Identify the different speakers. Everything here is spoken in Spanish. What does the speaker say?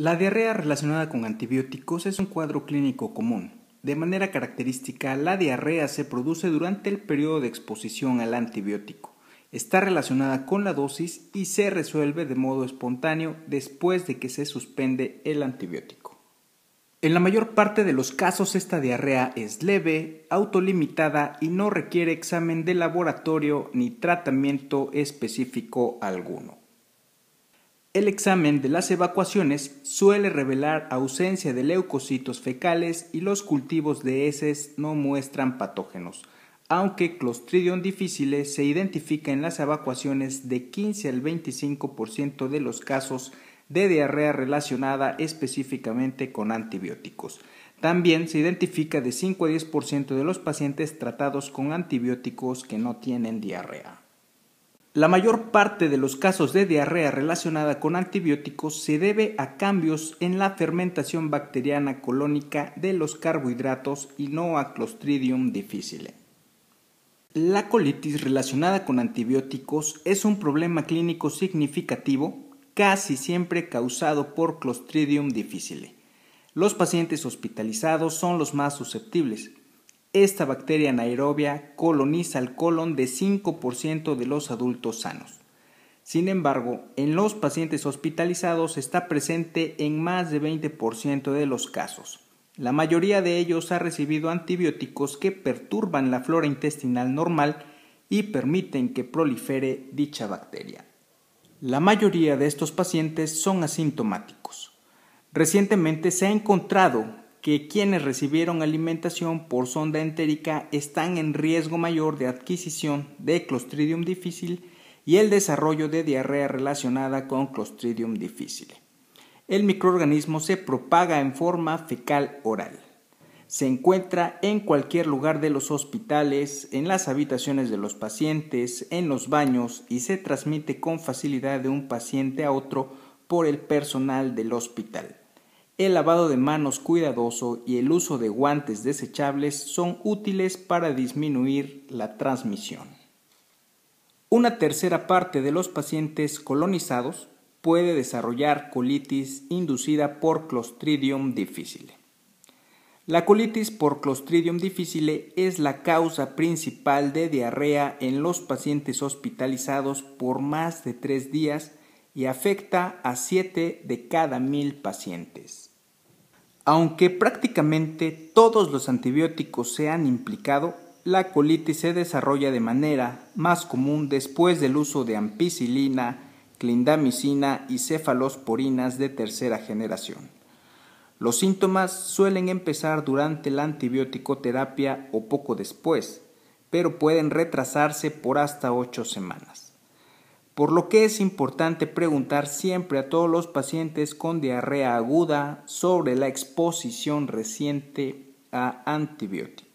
Speaker 1: La diarrea relacionada con antibióticos es un cuadro clínico común. De manera característica, la diarrea se produce durante el periodo de exposición al antibiótico. Está relacionada con la dosis y se resuelve de modo espontáneo después de que se suspende el antibiótico. En la mayor parte de los casos esta diarrea es leve, autolimitada y no requiere examen de laboratorio ni tratamiento específico alguno. El examen de las evacuaciones suele revelar ausencia de leucocitos fecales y los cultivos de heces no muestran patógenos, aunque Clostridium difficile se identifica en las evacuaciones de 15 al 25% de los casos de diarrea relacionada específicamente con antibióticos. También se identifica de 5 a 10% de los pacientes tratados con antibióticos que no tienen diarrea. La mayor parte de los casos de diarrea relacionada con antibióticos se debe a cambios en la fermentación bacteriana colónica de los carbohidratos y no a Clostridium difficile. La colitis relacionada con antibióticos es un problema clínico significativo, casi siempre causado por Clostridium difficile. Los pacientes hospitalizados son los más susceptibles, esta bacteria anaerobia coloniza el colon de 5% de los adultos sanos. Sin embargo, en los pacientes hospitalizados está presente en más de 20% de los casos. La mayoría de ellos ha recibido antibióticos que perturban la flora intestinal normal y permiten que prolifere dicha bacteria. La mayoría de estos pacientes son asintomáticos. Recientemente se ha encontrado quienes recibieron alimentación por sonda entérica están en riesgo mayor de adquisición de Clostridium difficile y el desarrollo de diarrea relacionada con Clostridium difficile. El microorganismo se propaga en forma fecal oral. Se encuentra en cualquier lugar de los hospitales, en las habitaciones de los pacientes, en los baños y se transmite con facilidad de un paciente a otro por el personal del hospital. El lavado de manos cuidadoso y el uso de guantes desechables son útiles para disminuir la transmisión. Una tercera parte de los pacientes colonizados puede desarrollar colitis inducida por Clostridium difficile. La colitis por Clostridium difficile es la causa principal de diarrea en los pacientes hospitalizados por más de tres días y afecta a 7 de cada 1000 pacientes. Aunque prácticamente todos los antibióticos se han implicado, la colitis se desarrolla de manera más común después del uso de ampicilina, clindamicina y cefalosporinas de tercera generación. Los síntomas suelen empezar durante la antibiótico o poco después, pero pueden retrasarse por hasta 8 semanas por lo que es importante preguntar siempre a todos los pacientes con diarrea aguda sobre la exposición reciente a antibióticos.